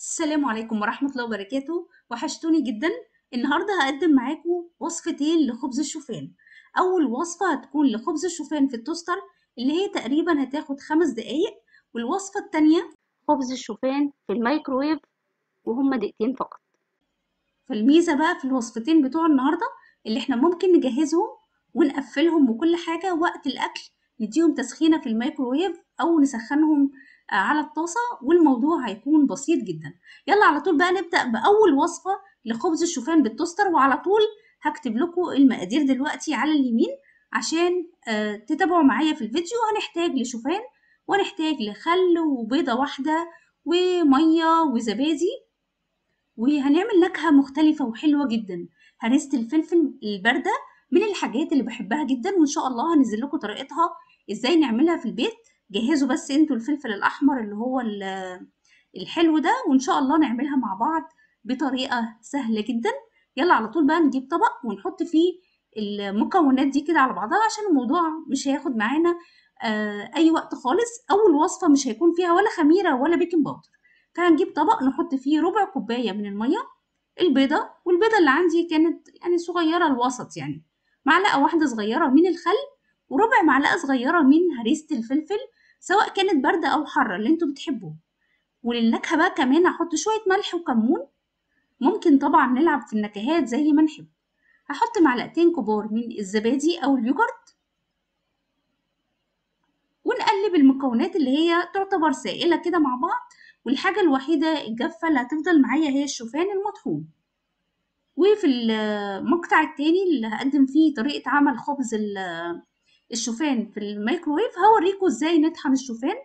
السلام عليكم ورحمة الله وبركاته وحشتوني جدا النهاردة هقدم معاكم وصفتين لخبز الشوفان أول وصفة هتكون لخبز الشوفان في التوستر اللي هي تقريبا هتاخد خمس دقايق والوصفة التانية خبز الشوفان في الميكرويف وهما دقيقتين فقط فالميزة بقى في الوصفتين بتوع النهاردة اللي احنا ممكن نجهزهم ونقفلهم وكل حاجة وقت الأكل نديهم تسخينة في الميكرويف أو نسخنهم على الطاسة والموضوع هيكون بسيط جدا يلا على طول بقى نبدأ بأول وصفة لخبز الشوفان بالتوستر وعلى طول هكتب لكم المقادير دلوقتي على اليمين عشان آه، تتابعوا معايا في الفيديو هنحتاج لشوفان ونحتاج لخل وبيضة واحدة ومية وزبادي وهنعمل نكهة مختلفة وحلوة جدا هنست الفلفل الباردة من الحاجات اللي بحبها جدا وإن شاء الله هنزل لكم طريقتها إزاي نعملها في البيت جهزوا بس انتوا الفلفل الاحمر اللي هو الحلو ده وان شاء الله نعملها مع بعض بطريقه سهله جدا يلا على طول بقى نجيب طبق ونحط فيه المكونات دي كده على بعضها عشان الموضوع مش هياخد معانا آه، اي وقت خالص اول وصفه مش هيكون فيها ولا خميره ولا بيكنج باودر فهنجيب طبق نحط فيه ربع كوبايه من الميه البيضه والبيضه اللي عندي كانت يعني صغيره الوسط يعني معلقه واحده صغيره من الخل وربع معلقه صغيره من هريسه الفلفل سواء كانت باردة أو حارة اللي انتوا بتحبوه وللنكهة بقى كمان هحط شوية ملح وكمون ممكن طبعا نلعب في النكهات زي ما نحب هحط معلقتين كبار من الزبادي أو اليوجرت ونقلب المكونات اللي هي تعتبر سائلة كده مع بعض والحاجة الوحيدة الجافة اللي هتفضل معايا هي الشوفان المطحون وفي المقطع التاني اللي هقدم فيه طريقة عمل خبز الشوفان في الميكروويف هوريكم ازاي نطحن الشوفان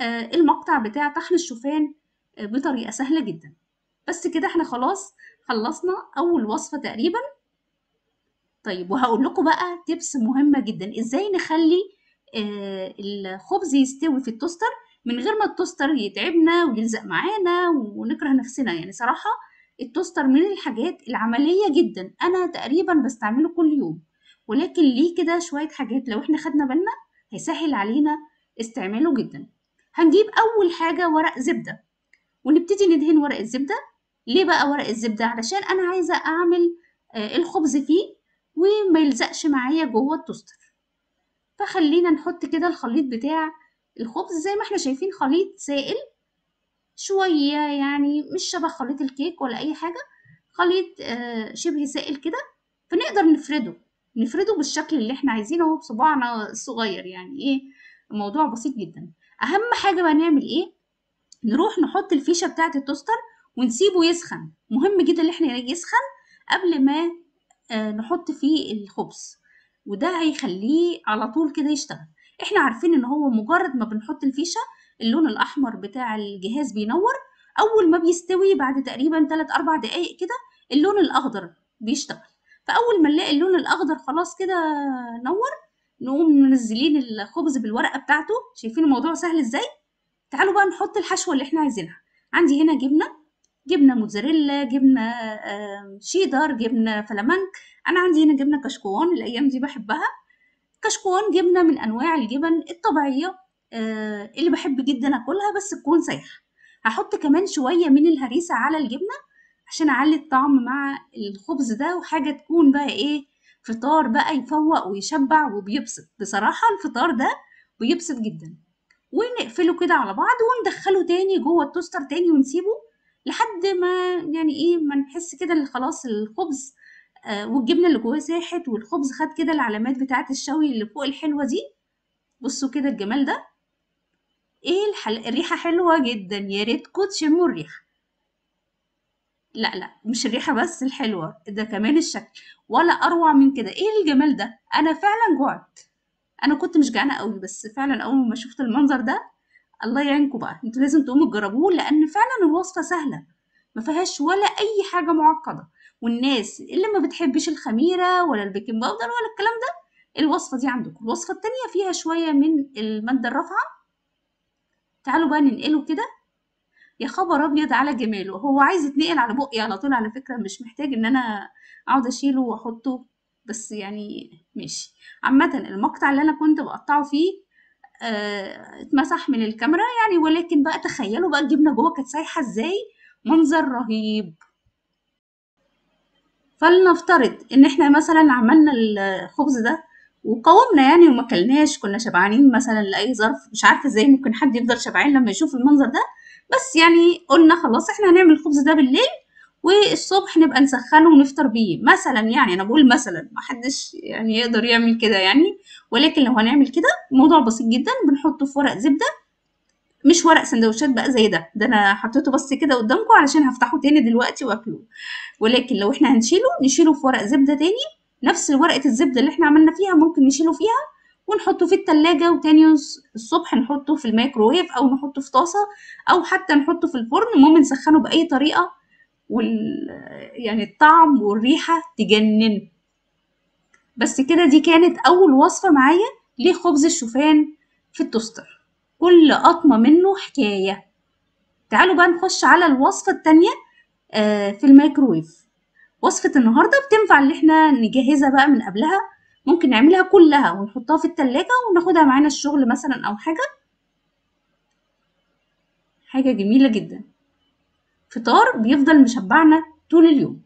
آه المقطع بتاع طحن الشوفان آه بطريقه سهله جدا بس كده احنا خلاص خلصنا اول وصفه تقريبا طيب وهقول لكم بقى تبس مهمه جدا ازاي نخلي آه الخبز يستوي في التوستر من غير ما التوستر يتعبنا ويلزق معانا ونكره نفسنا يعني صراحه التوستر من الحاجات العمليه جدا انا تقريبا بستعمله كل يوم ولكن ليه كده شوية حاجات لو احنا خدنا بالنا هيسهل علينا استعماله جدا هنجيب أول حاجة ورق زبدة ونبتدي ندهن ورق الزبدة ليه بقى ورق الزبدة علشان أنا عايزة أعمل آه الخبز فيه وما يلزقش معايا جوه التوستر فخلينا نحط كده الخليط بتاع الخبز زي ما احنا شايفين خليط سائل شوية يعني مش شبه خليط الكيك ولا أي حاجة خليط آه شبه سائل كده فنقدر نفرده نفرده بالشكل اللي احنا عايزينه اهو بصباعنا الصغير يعني ايه الموضوع بسيط جدا اهم حاجه بقى نعمل ايه نروح نحط الفيشه بتاعه التوستر ونسيبه يسخن مهم جدا ان احنا يسخن قبل ما آه، نحط فيه الخبز وده هيخليه على طول كده يشتغل احنا عارفين ان هو مجرد ما بنحط الفيشه اللون الاحمر بتاع الجهاز بينور اول ما بيستوي بعد تقريبا 3 4 دقائق كده اللون الاخضر بيشتغل فاول ما نلاقي اللون الاخضر خلاص كده نور نقوم منزلين الخبز بالورقه بتاعته شايفين الموضوع سهل ازاي تعالوا بقى نحط الحشوه اللي احنا عايزينها عندي هنا جبنه جبنه موتزاريلا جبنه شيدر جبنه فلامنك انا عندي هنا جبنه كشكوان الايام دي بحبها كشكوان جبنه من انواع الجبن الطبيعيه آه، اللي بحب جدا اكلها بس تكون سايحه هحط كمان شويه من الهريسه على الجبنه عشان اعلي الطعم مع الخبز ده وحاجه تكون بقى ايه فطار بقى يفوق ويشبع وبيبسط بصراحه الفطار ده بيبسط جدا ونقفله كده على بعض وندخله تاني جوه التوستر تاني ونسيبه لحد ما يعني ايه ما نحس كده خلاص الخبز آه والجبنه اللي جواه ساحت والخبز خد كده العلامات بتاعه الشوي اللي فوق الحلوه دي بصوا كده الجمال ده ايه الحل... الريحه حلوه جدا يا ريتكم تشموا الريحه لا لا مش الريحة بس الحلوة ده كمان الشكل ولا أروع من كده إيه الجمال ده أنا فعلا جوعت أنا كنت مش جعانة قوي بس فعلا أول ما شفت المنظر ده الله يعينكم بقى انتوا لازم تقوموا تجربوه لأن فعلا الوصفة سهلة ما فيهاش ولا أي حاجة معقدة والناس اللي ما بتحبش الخميرة ولا البيكنج باودر ولا الكلام ده الوصفة دي عندكم الوصفة التانية فيها شوية من المادة الرافعة تعالوا بقى ننقله كده يا خبر ابيض على جماله هو عايز يتنقل على بقي على طول على فكره مش محتاج ان انا اقعد اشيله واحطه بس يعني ماشي عامه المقطع اللي انا كنت بقطعه فيه آه، اتمسح من الكاميرا يعني ولكن بقى تخيلوا بقى الجبنه جوه كانت سايحه ازاي منظر رهيب فلنفترض ان احنا مثلا عملنا الخبز ده وقاومنا يعني وما كلناش كنا شبعانين مثلا لاي ظرف مش عارفه ازاي ممكن حد يفضل شبعان لما يشوف المنظر ده بس يعني قلنا خلاص احنا هنعمل الخبز ده بالليل والصبح نبقى نسخنه ونفطر بيه مثلا يعني انا بقول مثلا محدش يعني يقدر يعمل كده يعني ولكن لو هنعمل كده الموضوع بسيط جدا بنحطه في ورق زبده مش ورق سندوتشات بقى زي ده ده انا حطيته بس كده قدامكم علشان هفتحه تاني دلوقتي واكله ولكن لو احنا هنشيله نشيله في ورق زبده تاني نفس ورقه الزبده اللي احنا عملنا فيها ممكن نشيله فيها ونحطه في التلاجة وتاني يوم الصبح نحطه في الميكروويف أو نحطه في طاسة أو حتى نحطه في الفرن المهم نسخنه بأي طريقة وال يعني الطعم والريحة تجنن بس كده دي كانت أول وصفة معايا لخبز الشوفان في التوستر كل قطمة منه حكاية تعالوا بقى نخش على الوصفة التانية آه، في الميكروويف وصفة النهاردة بتنفع اللي احنا نجهزها بقى من قبلها ممكن نعملها كلها ونحطها في التلاجة وناخدها معانا الشغل مثلا أو حاجة حاجة جميلة جدا فطار بيفضل مشبعنا طول اليوم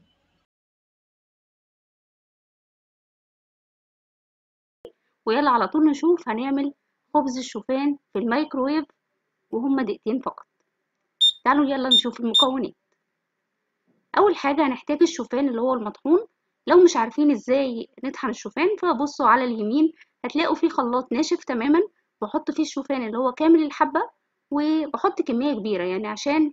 ويلا على طول نشوف هنعمل خبز الشوفان في الميكرويف وهما دقيقتين فقط تعالوا يلا نشوف المكونات اول حاجه هنحتاج الشوفان اللي هو المطحون لو مش عارفين ازاي نطحن الشوفان فبصوا على اليمين هتلاقوا فيه خلاط ناشف تماما بحط فيه الشوفان اللي هو كامل الحبة وبحط كمية كبيرة يعني عشان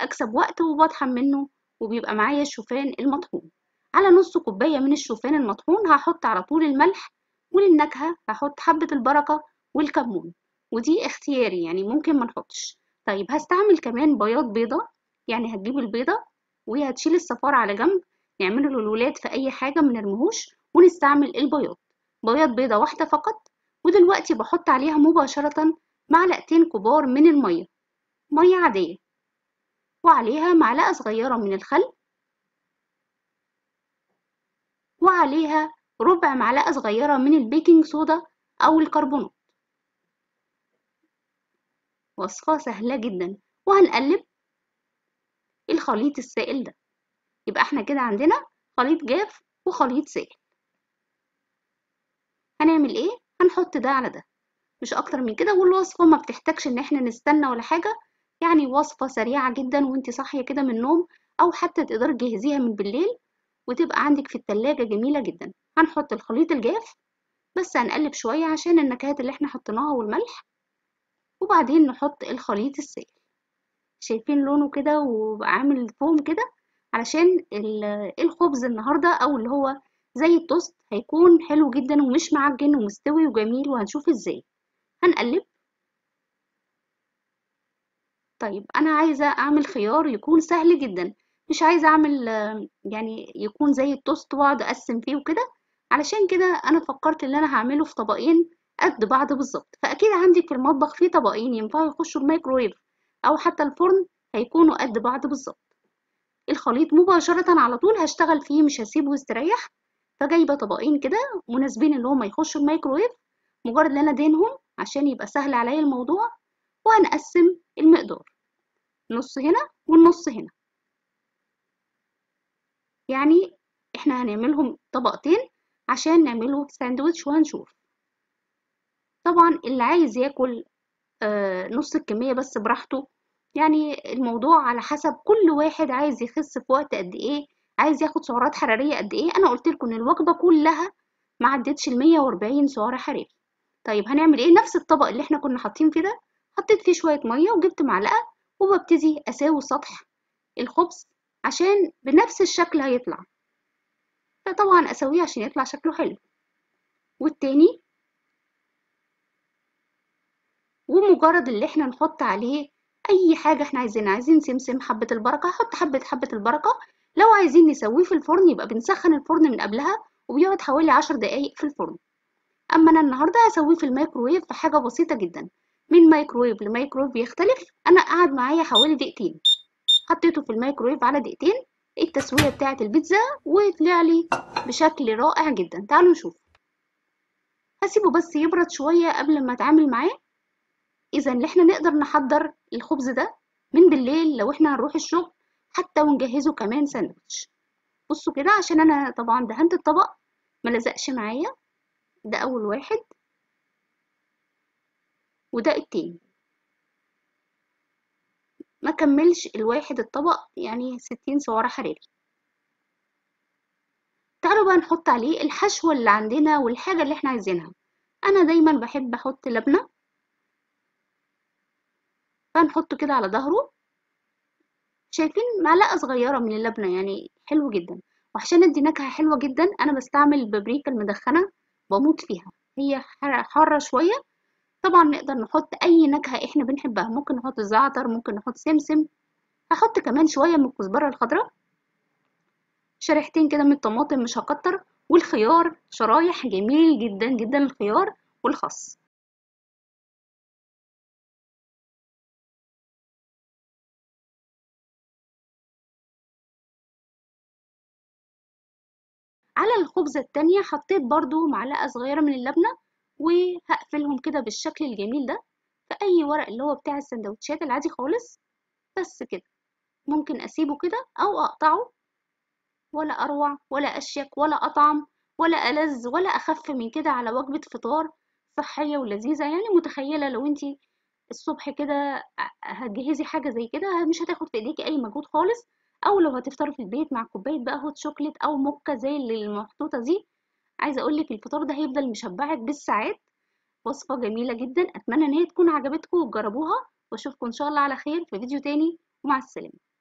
أكسب وقت وبطحن منه وبيبقى معايا الشوفان المطحون على نص كوباية من الشوفان المطحون هحط على طول الملح وللنكهة هحط حبة البركة والكمون ودي اختياري يعني ممكن ما نحطش طيب هستعمل كمان بياض بيضة يعني هتجيب البيضة وهتشيل الصفار على جنب نعمله للولاد في أي حاجة من الرموش ونستعمل البياض بياض بيضة واحدة فقط ودلوقتي بحط عليها مباشرة معلقتين كبار من المية مية عادية وعليها معلقة صغيرة من الخل وعليها ربع معلقة صغيرة من البيكنج صودا أو الكربونات وصفة سهلة جدا وهنقلب الخليط السائل ده يبقى احنا كده عندنا خليط جاف وخليط سائل هنعمل ايه هنحط ده على ده مش اكتر من كده والوصفه ما بتحتاجش ان احنا نستنى ولا حاجه يعني وصفه سريعه جدا وانت صاحيه كده من النوم او حتى تقدر تجهزيها من بالليل وتبقى عندك في التلاجة جميله جدا هنحط الخليط الجاف بس هنقلب شويه عشان النكهات اللي احنا حطيناها والملح وبعدين نحط الخليط السائل شايفين لونه كده وعامل فوم كده علشان الخبز النهاردة أو اللي هو زي التوست هيكون حلو جدا ومش معجن ومستوي وجميل وهنشوف ازاي هنقلب طيب أنا عايزة أعمل خيار يكون سهل جدا مش عايزة أعمل يعني يكون زي التوست وأقعد أقسم فيه وكده علشان كده أنا فكرت ان أنا هعمله في طبقين قد بعض بالظبط فأكيد عندك في المطبخ في طبقين ينفعوا يخشوا الميكرويف أو حتى الفرن هيكونوا قد بعض بالظبط الخليط مباشرة على طول هشتغل فيه مش هسيبه يستريح فجايبة طبقين كده مناسبين ان هما يخشوا الميكرويف مجرد ان انا دينهم عشان يبقى سهل عليا الموضوع وهنقسم المقدار نص هنا والنص هنا يعني احنا هنعملهم طبقتين عشان نعمله ساندويتش وهنشوف طبعا اللي عايز ياكل آه، نص الكمية بس براحته يعني الموضوع على حسب كل واحد عايز يخس في وقت قد ايه عايز ياخد سعرات حرارية قد ايه انا قلت لكم ان الوجبة كلها ما عدتش ال 140 سعرة حرارية طيب هنعمل ايه نفس الطبق اللي احنا كنا حاطين فيه ده حطيت فيه شوية مية وجبت معلقة وببتدي اساوي سطح الخبز عشان بنفس الشكل هيطلع فطبعا اساويه عشان يطلع شكله حلو والتاني ومجرد اللي احنا نحط عليه اي حاجه احنا عايزينها عايزين سمسم حبه البركه هحط حبه حبه البركه لو عايزين نسويه في الفرن يبقى بنسخن الفرن من قبلها وبيقعد حوالي عشر دقايق في الفرن اما انا النهارده هسويه في الميكرويف في حاجه بسيطه جدا من مايكرويف لمايكرويف بيختلف انا قعد معايا حوالي دقيقتين حطيته في الميكرويف على دقيقتين التسويه بتاعه البيتزا وطلع لي بشكل رائع جدا تعالوا نشوف هسيبه بس يبرد شويه قبل ما اتعامل معاه اذا اللي احنا نقدر نحضر الخبز ده من بالليل لو احنا هنروح الشغل حتى ونجهزه كمان ساندوتش بصوا كده عشان انا طبعا دهنت الطبق ما لزقش معايا ده اول واحد وده التاني ما كملش الواحد الطبق يعني ستين سعرة حراري تعالوا بقى نحط عليه الحشوة اللي عندنا والحاجة اللي احنا عايزينها انا دايما بحب احط لبنة فنحطه كده على ظهره شايفين معلقة صغيرة من اللبنة يعني حلو جدا وعشان ادي نكهة حلوة جدا انا بستعمل البابريكا المدخنة بموت فيها هي حارة شوية طبعا نقدر نحط اي نكهة احنا بنحبها ممكن نحط زعتر ممكن نحط سمسم هحط كمان شوية من الكزبرة الخضراء شريحتين كده من الطماطم مش هكتر والخيار شرايح جميل جدا جدا الخيار والخس على الخبزة التانية حطيت برضو معلقة صغيرة من اللبنة وهقفلهم كده بالشكل الجميل ده في أي ورق اللي هو بتاع السندوتشات العادي خالص بس كده ممكن أسيبه كده أو أقطعه ولا أروع ولا أشيك ولا أطعم ولا ألذ ولا أخف من كده على وجبة فطار صحية ولذيذة يعني متخيلة لو انتي الصبح كده هتجهزي حاجة زي كده مش هتاخد في ايديكي أي مجهود خالص او لو هتفطروا في البيت مع كوبايه بقى هوت شوكليت او موكا زي اللي المحطوطه دي عايزه اقول لك الفطار ده هيفضل مشبعك بالساعات وصفه جميله جدا اتمنى ان هي تكون عجبتكم وتجربوها واشوفكم ان شاء الله على خير في فيديو تاني ومع السلامه